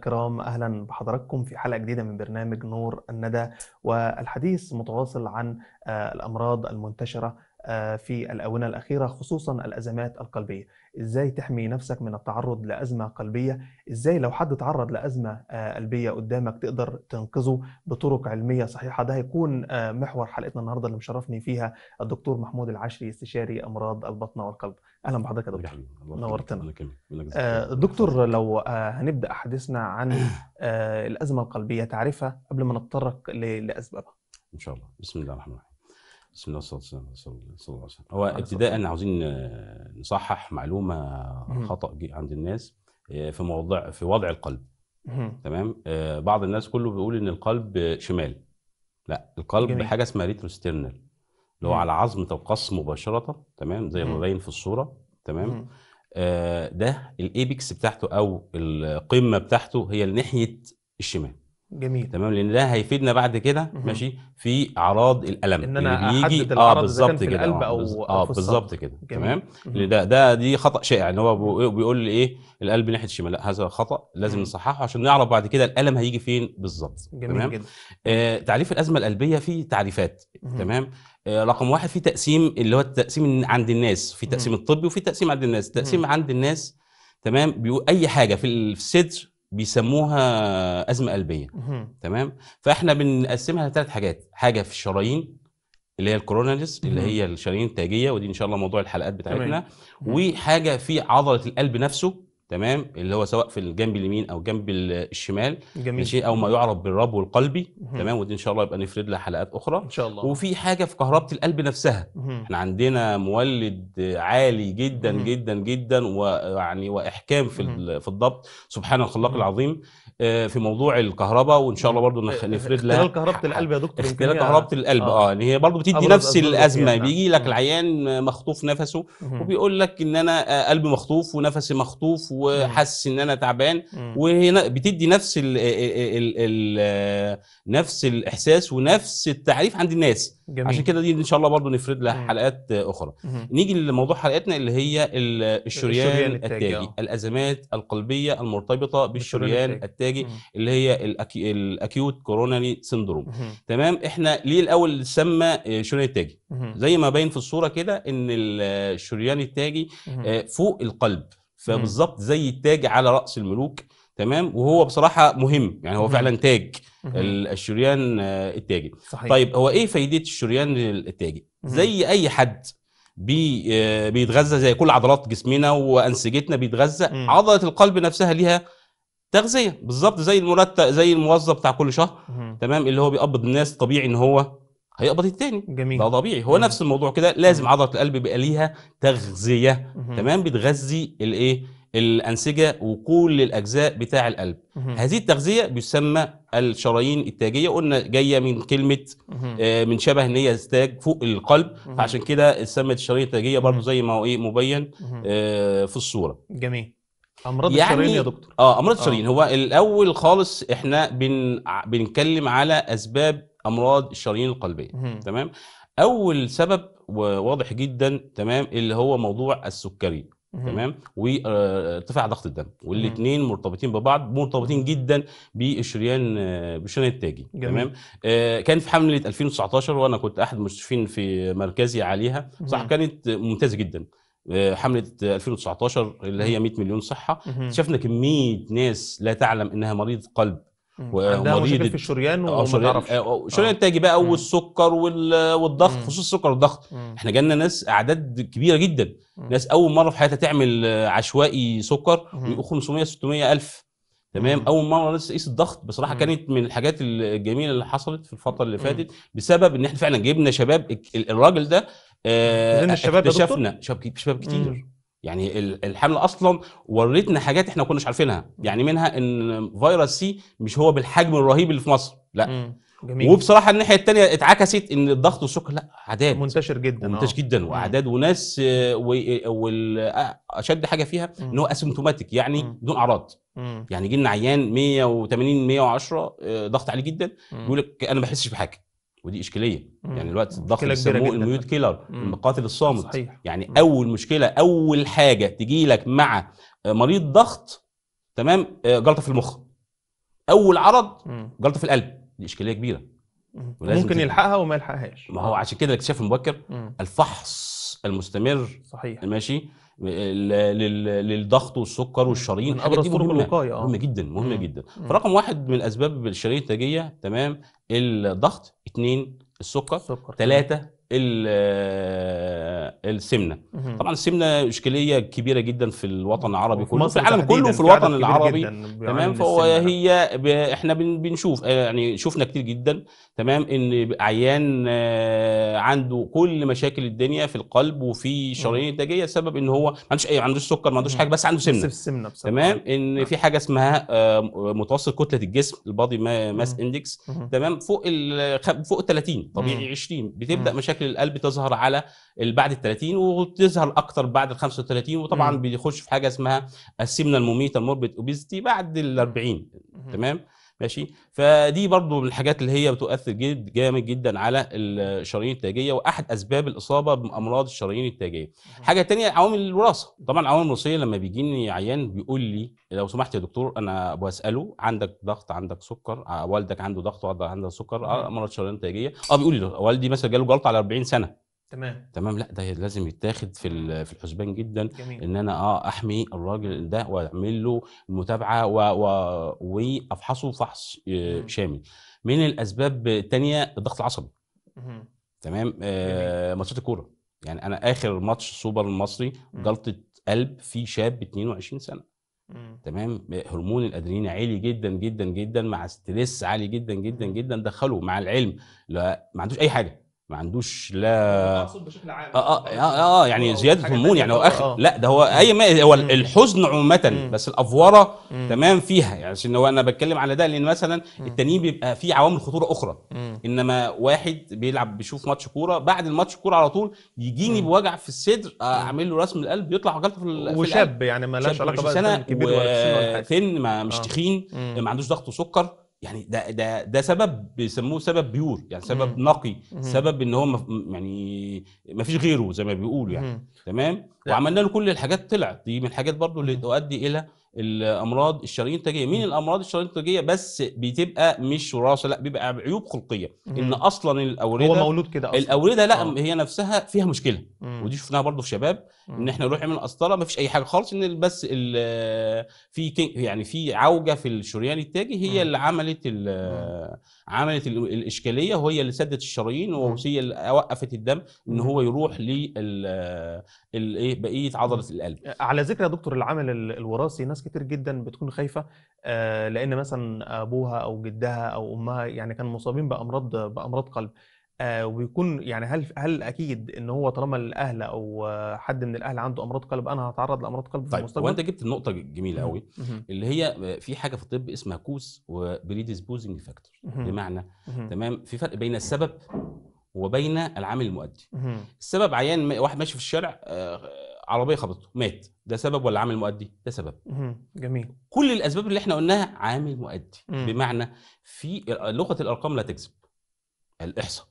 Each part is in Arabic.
الكرام اهلا بحضراتكم في حلقه جديده من برنامج نور الندى والحديث متواصل عن آه، الامراض المنتشره آه، في الاونه الاخيره خصوصا الازمات القلبيه. ازاي تحمي نفسك من التعرض لازمه قلبيه ازاي لو حد تعرض لازمه آه، قلبيه قدامك تقدر تنقذه بطرق علميه صحيحه ده هيكون آه، محور حلقتنا النهارده اللي مشرفني فيها الدكتور محمود العشري استشاري امراض البطن والقلب اهلا بحضرتك يا دكتور نورتنا آه، دكتور لو هنبدا حديثنا عن الازمه القلبيه تعريفها قبل ما نتطرق لاسبابها ان شاء الله بسم الله الرحمن الرحيم بسم الله والصلاه والسلام على صلى الله عليه وسلم هو ابتداء عاوزين آه، نصحح معلومه خطا عند الناس آه، في موضع في وضع القلب تمام آه، بعض الناس كله بيقول ان القلب شمال لا القلب جميل. حاجه اسمها ريتروسترنال اللي هو على عظمه القص مباشره تمام زي ما باين في الصوره تمام آه ده الايبكس بتاعته او القمه بتاعته هي ناحيه الشمال جميل تمام لان ده هيفيدنا بعد كده ماشي في اعراض الالم ان انا احدد اه بالظبط كده القلب آه، او اه بالظبط كده تمام ده ده دي خطا شائع ان هو بيقول لي ايه القلب ناحيه الشمال لا هذا خطا لازم نصححه عشان نعرف بعد كده الالم هيجي فين بالظبط تمام جدا. آه تعريف الازمه القلبيه في تعريفات تمام آه رقم واحد في تقسيم اللي هو التقسيم عند الناس في تقسيم الطبي وفي تقسيم عند الناس تقسيم عند الناس تمام بيقول اي حاجه في الصدر بيسموها ازمه قلبيه تمام فاحنا بنقسمها لثلاث حاجات حاجه في الشرايين اللي هي الكوروناليس اللي هي الشرايين التاجيه ودي ان شاء الله موضوع الحلقات بتاعتنا وحاجه في عضله القلب نفسه تمام اللي هو سواء في الجنب اليمين او الجنب الشمال جميل ماشي او ما يعرف بالربو القلبي مم. تمام ودي ان شاء الله يبقى نفرد لها حلقات اخرى ان شاء الله وفي حاجه في كهربه القلب نفسها مم. احنا عندنا مولد عالي جدا مم. جدا جدا ويعني واحكام في مم. في الضبط سبحان الخلاق مم. العظيم آه، في موضوع الكهرباء وان شاء الله برضو نفرد لها اختلال كهربه القلب يا دكتور اختلال كهربه القلب اه, آه. هي برضو بتدي نفس الازمه آه. بيجي لك العيان مخطوف نفسه وبيقول لك ان انا آه، قلبي مخطوف ونفسي مخطوف وحاسس ان انا تعبان وهنا بتدي نفس الـ آه، آه، آه، الـ الـ نفس الاحساس ونفس التعريف عند الناس جميل. عشان كده دي ان شاء الله برضو نفرد لها حلقات اخرى مم. نيجي لموضوع حلقتنا اللي هي الشريان, الشريان التاجي أوه. الازمات القلبيه المرتبطه بالشريان التاجي, التاجي اللي هي الأكي... الاكيوت كوروناري سندروم تمام احنا ليه الاول سمى الشريان التاجي زي ما باين في الصوره كده ان الشريان التاجي فوق القلب فبالظبط زي التاج على راس الملوك تمام وهو بصراحه مهم يعني هو فعلا تاج الشريان آه، التاجي صحيح. طيب هو ايه فايده الشريان التاجي زي اي حد بي آه، بيتغذى زي كل عضلات جسمنا وانسجتنا بيتغذى عضله القلب نفسها ليها تغذيه بالظبط زي المرتب زي الموظف بتاع كل شهر تمام اللي هو بيقبض الناس طبيعي ان هو هيقبض التاني جميل ده طبيعي هو مم. نفس الموضوع كده لازم عضله القلب يبقى ليها تغذيه مم. تمام بتغذي الايه الانسجه وكل الاجزاء بتاع القلب مم. هذه التغذيه بيسمى الشرايين التاجيه قلنا جايه من كلمه آه من شبه ان هي تاج فوق القلب مم. فعشان كده اتسمت الشرايين التاجيه برضه زي ما هو ايه مبين آه في الصوره جميل امراض يعني الشرايين يا دكتور اه امراض الشرايين آه. هو الاول خالص احنا بن... بنتكلم على اسباب امراض الشرايين القلبيه مم. تمام اول سبب واضح جدا تمام اللي هو موضوع السكري تمام وارتفاع آه، ضغط الدم والاثنين مرتبطين ببعض مرتبطين جدا بالشريان آه، بالشريان التاجي تمام آه كان في حمله 2019 وانا كنت احد المشرفين في مركزي عليها صح كانت ممتازه جدا آه، حمله 2019 اللي هي 100 مليون صحه اكتشفنا كميه ناس لا تعلم انها مريض قلب ومريض في الشريان آه، وما آه، تعرفش الشريان التاجي آه. بقى والسكر والضغط خصوصا السكر والضغط احنا جالنا ناس اعداد كبيره جدا ناس اول مره في حياتها تعمل عشوائي سكر ويأخذ 500 600 الف تمام اول مره ناس تقيس الضغط بصراحه كانت من الحاجات الجميله اللي حصلت في الفتره اللي فاتت بسبب ان احنا فعلا جبنا شباب الراجل ده اكتشفنا شباب شباب كتير يعني الحمله اصلا ورتنا حاجات احنا ما كناش عارفينها يعني منها ان فيروس سي مش هو بالحجم الرهيب اللي في مصر لا جميل. وبصراحه الناحيه الثانيه اتعكست ان الضغط والسكر لا اعداد منتشر جدا منتشر آه. جدا واعداد وناس آه، واشد آه، حاجه فيها ان هو اسمتوماتيك يعني مم. دون اعراض مم. يعني جيلنا عيان 180 110 ضغط عالي جدا بيقول لك انا ما بحسش بحاجه ودي اشكاليه مم. يعني الوقت الضغط بيسموه الميوت كيلر المقاتل الصامت صحيح. يعني مم. اول مشكله اول حاجه تجي لك مع مريض ضغط تمام آه، جلطه في المخ اول عرض جلطه في القلب دي اشكاليه كبيره ممكن يلحقها وما يلحقهاش ما هو عشان كده الاكتشاف المبكر الفحص المستمر صحيح ماشي للضغط والسكر والشرايين ابرز طرق الوقايه آه. مهمه جدا مهمه جدا فرقم واحد من الاسباب الشرايين التاجيه تمام الضغط اثنين السكر ثلاثه آه، السمنه طبعا السمنه اشكاليه كبيره جدا في الوطن العربي كله في العالم كله في الوطن العربي تمام فهو هي احنا بنشوف يعني شفنا كتير جدا تمام ان عيان آه، عنده كل مشاكل الدنيا في القلب وفي الشرايين الانتاجيه سبب ان هو ما عندوش اي ما عندوش سكر ما عندوش حاجه بس عنده سمنه تمام ان في حاجه اسمها آه، متوسط كتله الجسم البادي ماس اندكس تمام فوق ال... فوق 30 طبيعي 20 بتبدا مشاكل مشاكل القلب تظهر على بعد ال 30 وتظهر اكتر بعد ال 35 وطبعا بيخش في حاجه اسمها السمنه المميته الموربيد اوبيزيتي بعد ال 40 تمام ماشي فدي برضو من الحاجات اللي هي بتؤثر جد جامد جدا على الشرايين التاجيه واحد اسباب الاصابه بامراض الشرايين التاجيه حاجه تانية عوامل الوراثه طبعا العوامل الوراثيه لما بيجيني عيان بيقول لي لو سمحت يا دكتور انا بساله عندك ضغط عندك سكر آه، والدك عنده ضغط والدك عنده سكر آه، امراض شرايين تاجيه اه بيقول لي والدي مثلا جاله جلطه على 40 سنه تمام تمام لا ده لازم يتاخد في في الحسبان جدا جميل. ان انا اه احمي الراجل ده واعمل له متابعه وافحصه فحص آه، شامل من الاسباب الثانيه الضغط العصبي تمام آه ماتشات الكوره يعني انا اخر ماتش سوبر المصري جلطه قلب في شاب 22 سنه تمام هرمون الادرينالين عالي جدا جدا جدا مع ستريس عالي جدا جدا جدا دخله مع العلم لا ما عندوش اي حاجه ما عندوش لا اقصد بشكل عام اه اه, آه،, آه،, آه يعني زياده هرمون يعني هو اخر آه. لا ده هو اي ما هو الحزن عامه بس الافوره مم. تمام فيها يعني عشان هو انا بتكلم على ده لان مثلا التانيين بيبقى فيه عوامل خطوره اخرى مم. انما واحد بيلعب بيشوف ماتش كوره بعد الماتش كوره على طول يجيني بوجع في الصدر آه، اعمل له رسم القلب يطلع عجلته في القلب وشاب يعني ملهاش علاقه بقى كبير ولا سن ولا حاجه مش تخين ما عندوش ضغط سكر يعني ده ده ده سبب بيسموه سبب بيور يعني سبب مم. نقي مم. سبب ان هو مف يعني ما فيش غيره زي ما بيقولوا يعني مم. تمام وعملنا له كل الحاجات طلعت دي من الحاجات برضو اللي تؤدي الى الامراض الشرايين التاجيه مين الامراض الشرايين التاجيه بس بتبقى مش وراثه لا بيبقى عيوب خلقيه ان اصلا الاورده هو مولود كده اصلا الاورده لا آه. هي نفسها فيها مشكله مم. ودي شفناها برضو في شباب ان احنا نروح نعمل قسطره ما فيش اي حاجه خالص ان بس في يعني في عوجه في الشريان التاجي هي مم. اللي عملت عملت الاشكاليه وهي اللي سدت الشرايين وهي اللي وقفت الدم ان هو يروح لل إيه، بقيه عضله القلب على ذكر يا دكتور العمل الوراثي ناس ناس كتير جدا بتكون خايفه آه، لان مثلا ابوها او جدها او امها يعني كانوا مصابين بامراض بامراض قلب آه، ويكون يعني هل هل اكيد ان هو طالما الاهل او حد من الاهل عنده امراض قلب انا هتعرض لامراض قلب في طيب المستقبل وانت جبت النقطه جميله قوي اللي هي في حاجه في الطب اسمها كوس وبريديسبوزنج فاكتور بمعنى تمام في فرق بين السبب وبين العامل المؤدي السبب عيان واحد ماشي في الشارع آه، عربيه خبطته مات ده سبب ولا عامل مؤدي ده سبب جميل كل الاسباب اللي احنا قلناها عامل مؤدي مم. بمعنى في لغه الارقام لا تكذب الاحصاء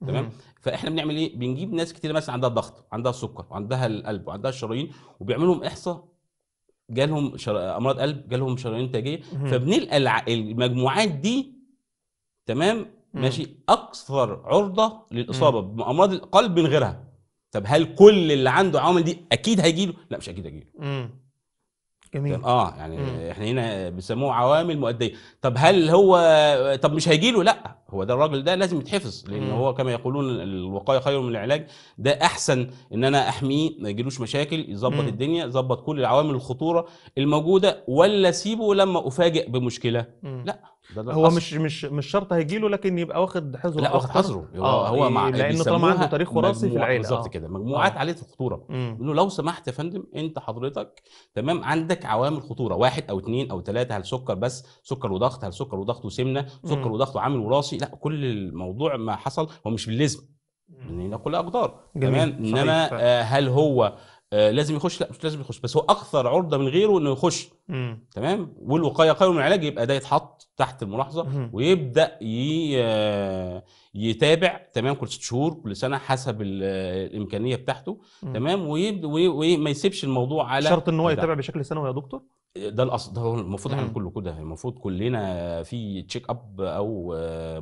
تمام فاحنا بنعمل ايه بنجيب ناس كتير مثلا عندها ضغط عندها السكر وعندها القلب وعندها الشرايين وبيعملوا لهم احصاء جالهم شر... امراض قلب جالهم شرايين انتاجيه فبنلقى الع... المجموعات دي تمام ماشي اكثر عرضه للاصابه بامراض القلب من غيرها طب هل كل اللي عنده عوامل دي اكيد هيجي له؟ لا مش اكيد هيجي له. جميل اه يعني مم. احنا هنا بيسموه عوامل مؤديه طب هل هو طب مش هيجي له لا هو ده الراجل ده لازم يتحفظ لان مم. هو كما يقولون الوقايه خير من العلاج ده احسن ان انا احميه ما يجيلوش مشاكل يظبط الدنيا يظبط كل العوامل الخطوره الموجوده ولا اسيبه لما افاجئ بمشكله مم. لا ده ده هو مش مش مش شرط هيجي له لكن يبقى واخد حذره لا واخد حذره هو, آه هو مع لانه طالما عنده تاريخ وراثي في العيله بالظبط آه. كده مجموعات عليه عاليه الخطوره له لو سمحت يا فندم انت حضرتك تمام عندك عوامل خطوره واحد او اثنين او ثلاثه هل سكر بس سكر وضغط هل سكر وضغط وسمنه سكر وضغط وعامل وراثي لا كل الموضوع ما حصل هو مش باللزم لان كلها اقدار تمام انما آه هل هو آه، لازم يخش لا مش لازم يخش بس هو اكثر عرضه من غيره انه يخش مم. تمام والوقايه خير من العلاج يبقى ده يتحط تحت الملاحظه مم. ويبدا آه، يتابع تمام كل ست شهور كل سنه حسب آه، الامكانيه بتاعته مم. تمام ويبدا وما يسيبش الموضوع على شرط ان هو يتابع بشكل سنوي يا دكتور ده الاصل ده هو المفروض احنا كله كده المفروض كلنا في تشيك اب او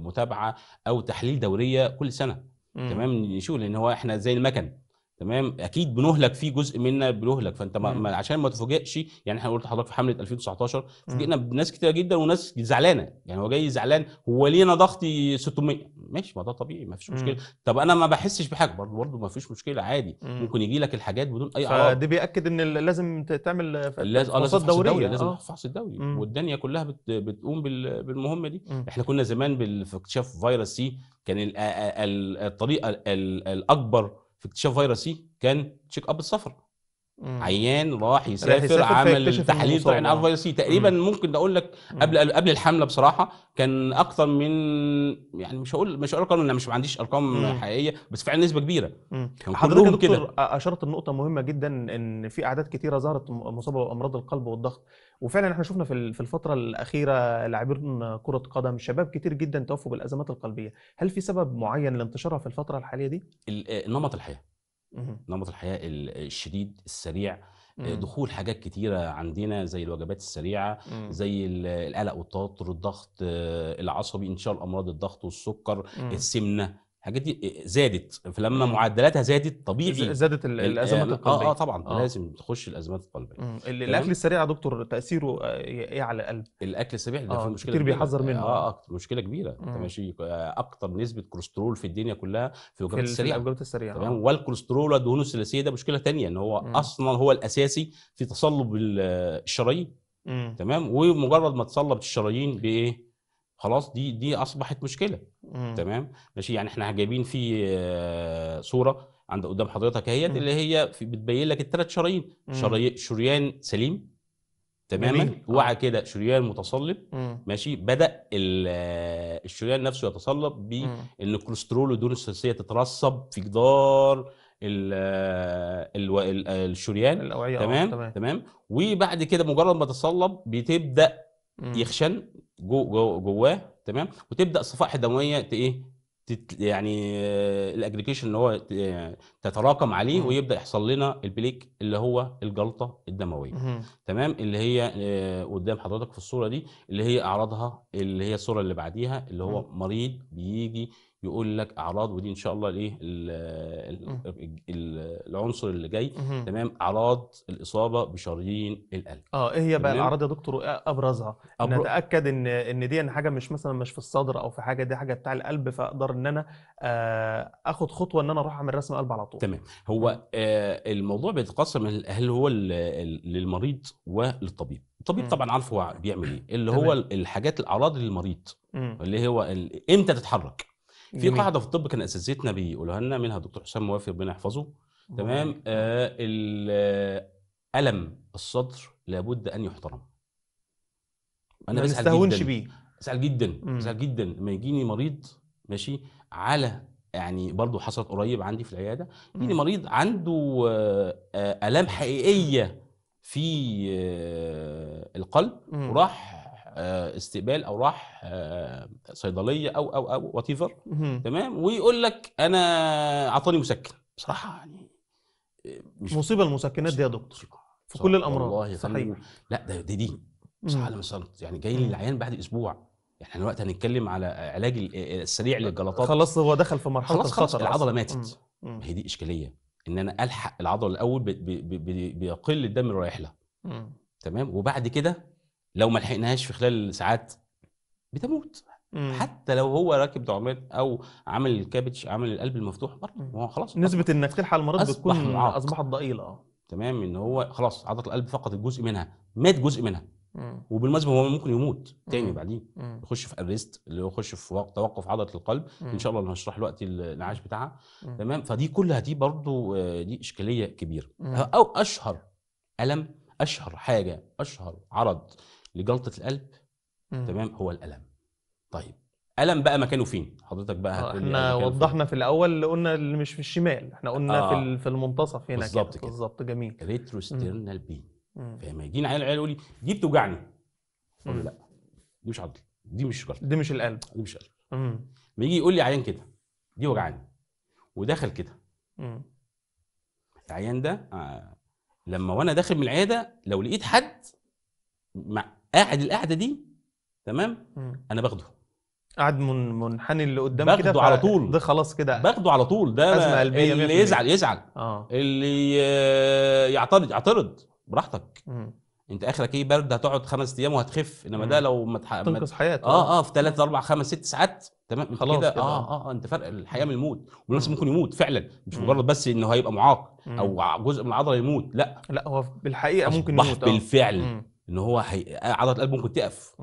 متابعه او تحليل دوريه كل سنه تمام نشوف لان هو احنا زي المكن تمام اكيد بنهلك فيه جزء منا بنهلك فانت ما مم. عشان ما تفاجئش يعني احنا قلت لحضرتك في حمله 2019 فوجئنا بناس كتير جدا وناس زعلانه يعني هو جاي زعلان هو ليه انا ضغطي 600 ماشي ما ده طبيعي ما فيش مشكله طب انا ما بحسش بحاجه برضه برضه ما فيش مشكله عادي مم. ممكن يجي لك الحاجات بدون اي اعراض فده بياكد ان لازم تعمل آه، دوري دوريه لازم آه. فحص الدوري والدنيا كلها بت... بتقوم بال... بالمهمه دي مم. احنا كنا زمان بالاكتشاف في اكتشاف فيروس سي كان الطريقه الاكبر في اكتشاف فيروس كان تشيك اب الصفر عيان راح يسافر, يسافر عمل تحليل طلع فيروس سي تقريبا مم. ممكن اقول لك قبل قبل الحمله بصراحه كان اكثر من يعني مش هقول مش هقول ارقام انا مش ما عنديش ارقام مم. حقيقيه بس فعلا نسبه كبيره حضرتك كده اشرت لنقطه مهمه جدا ان في اعداد كثيره ظهرت مصابه بامراض القلب والضغط وفعلا احنا شفنا في الفتره الاخيره لاعبين كره قدم شباب كتير جدا توفوا بالازمات القلبيه هل في سبب معين لانتشارها في الفتره الحاليه دي نمط الحياه نمط الحياه الشديد السريع آه، دخول حاجات كتيره عندنا زي الوجبات السريعه زي القلق والتوتر الضغط آه، العصبي انتشار امراض الضغط والسكر السمنه الحاجات دي آه، زادت فلما معدلاتها زادت طبيعي زادت آه، الازمات آه، القلبيه اه, طبعا آه. لازم تخش الازمات القلبيه الاكل السريع يا دكتور تاثيره ايه على القلب الاكل السريع ده آه. مشكله كتير بيحذر منه اه, آه مشكله كبيره انت ماشي اكتر نسبه كوليسترول في الدنيا كلها في الوجبات السريعه الوجبات السريعه تمام آه. والكوليسترول والدهون الثلاثيه ده مشكله ثانيه ان هو مم. اصلا هو الاساسي في تصلب الشرايين تمام ومجرد ما تصلبت الشرايين بايه خلاص دي دي اصبحت مشكله مم. تمام ماشي يعني احنا جايبين في آه، صوره عند قدام حضرتك اهيت اللي هي بتبين لك الثلاث شرايين شريان سليم تماما آه. وعى كده شريان متصلب مم. ماشي بدا آه، الشريان نفسه يتصلب بان الكوليسترول والدهون الثلاثيه تترسب في جدار الـ الـ الـ الشريان الاوعيه تمام تمام وبعد كده مجرد ما تصلب بتبدا يخشن جو جو جواه تمام وتبدا صفائح دمويه ايه يعني آه، الاجريجيشن اللي هو آه، تتراكم عليه ويبدا يحصل لنا البليك اللي هو الجلطه الدمويه تمام اللي هي آه، قدام حضرتك في الصوره دي اللي هي اعراضها اللي هي الصوره اللي بعديها اللي هو مريض بيجي يقول لك اعراض ودي ان شاء الله الايه العنصر اللي جاي تمام اعراض الاصابه بشرايين القلب اه ايه هي بقى الاعراض يا دكتور ابرزها أبر... نتاكد ان ان دي إن حاجه مش مثلا مش في الصدر او في حاجه دي حاجه بتاع القلب فاقدر ان انا آه اخد خطوه ان انا اروح اعمل رسم قلب على طول تمام هو آه الموضوع بيتقسم هل هو للمريض وللطبيب الطبيب طبعا عارف هو بيعمل ايه اللي تمام. هو الحاجات الاعراض للمريض اللي هو امتى تتحرك في قاعده في الطب كان اساتذتنا بيقولوها لنا منها الدكتور حسام موافي ربنا يحفظه تمام آه الم الصدر لابد ان يحترم انا ما نستهونش بيه بسال جدا بسال جدا لما يجيني مريض ماشي على يعني برضو حصلت قريب عندي في العياده يجيني مريض عنده آه، الام حقيقيه في آه، القلب وراح آه، استقبال او راح آه، صيدليه او او او وات تمام ويقول لك انا اعطاني مسكن بصراحه يعني آه، مش مصيبه المسكنات دي يا دكتور في كل الامراض والله صحيح لا ده دي دي. صح على يعني جاي لي العيان بعد اسبوع احنا دلوقتي هنتكلم على علاج السريع للجلطات خلاص هو دخل في مرحله خلاص خلاص العضله ماتت ما هي دي اشكاليه ان انا الحق العضله الاول بيقل الدم اللي رايح لها تمام وبعد كده لو ما لحقناهاش في خلال ساعات بتموت مم. حتى لو هو راكب دعامات او عامل الكابتش عامل القلب المفتوح برضه هو خلاص نسبه انك تلحق المرض بتكون اصبحت ضئيله اه تمام ان هو خلاص عضله القلب فقدت جزء منها مات جزء منها وبالمناسبه هو ممكن يموت تاني بعدين يخش في الريست اللي هو يخش في توقف عضله القلب مم. ان شاء الله انا هشرح دلوقتي الانعاش بتاعها مم. تمام فدي كلها دي برضه آه، دي اشكاليه كبيره او اشهر الم اشهر حاجه اشهر عرض لجلطه القلب تمام هو الالم طيب الم بقى مكانه فين حضرتك بقى آه، احنا وضحنا في الاول قلنا اللي مش في الشمال احنا قلنا آه. في المنتصف هنا يعني. بالظبط كده بالظبط جميل ريتروستيرنال بين فلما يجينا عيل عيال يقول لي دي بتوجعني اقول له لا دي مش عضله دي مش جلطه دي مش القلب دي مش قلب ما يجي يقول لي عيان كده دي وجعاني ودخل كده العيان ده آه. لما وانا داخل من العياده لو لقيت حد قاعد القعده دي تمام انا باخده قاعد منحني اللي قدام كده باخده على طول ده خلاص كده باخده على طول ده أزمة قلبية اللي يزعل يزعل آه. اللي يعترض يعترض براحتك مم. انت اخرك ايه برد هتقعد خمس ايام وهتخف انما ده لو ما متح... تنقذ حياتك آه،, اه اه في ثلاث اربع خمس ست ساعات تمام خلاص كده اه اه انت فرق الحياه من الموت والناس ممكن يموت فعلا مش مجرد بس انه هيبقى معاق او جزء من العضله يموت لا لا هو بالحقيقه ممكن يموت آه. بالفعل ان هو حي... عضله القلب ممكن تقف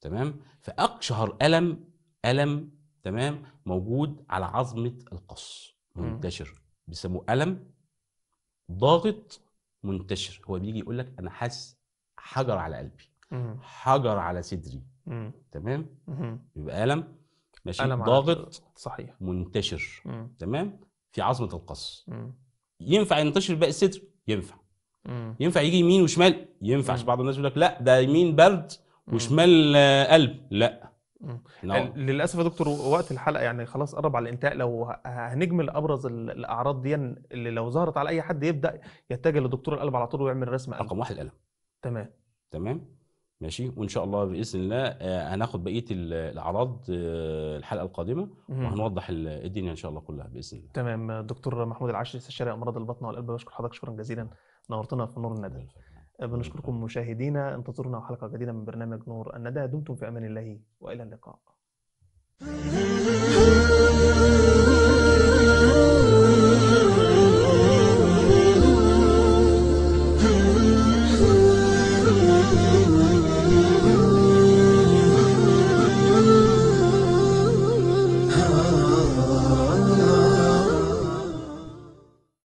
تمام فاقشهر الم الم تمام موجود على عظمه القص منتشر بيسموه الم ضاغط منتشر هو بيجي يقول لك انا حاسس حجر على قلبي حجر على صدري تمام يبقى الم ماشي ألم ضاغط صحيح منتشر تمام في عظمه القص ينفع ينتشر باقي الصدر ينفع مم. ينفع يجي يمين وشمال ينفع بعض الناس يقول لك لا ده يمين برد وشمال آه، قلب لا no. نعم. للاسف يا دكتور وقت الحلقه يعني خلاص قرب على الانتهاء لو هنجمل ابرز الاعراض دي اللي لو ظهرت على اي حد يبدا يتجه لدكتور القلب على طول ويعمل رسم قلب رقم واحد القلب تمام تمام ماشي وان شاء الله باذن الله آه، هناخد بقيه الاعراض آه، الحلقه القادمه وهنوضح الدنيا ان شاء الله كلها باذن الله تمام دكتور محمود العاشر استشاري امراض البطن والقلب بشكر حضرتك شكرا جزيلا نورتنا في نور الندى آه، بنشكركم مشاهدينا انتظرونا حلقة جديدة من برنامج نور الندى دمتم في أمان الله وإلى اللقاء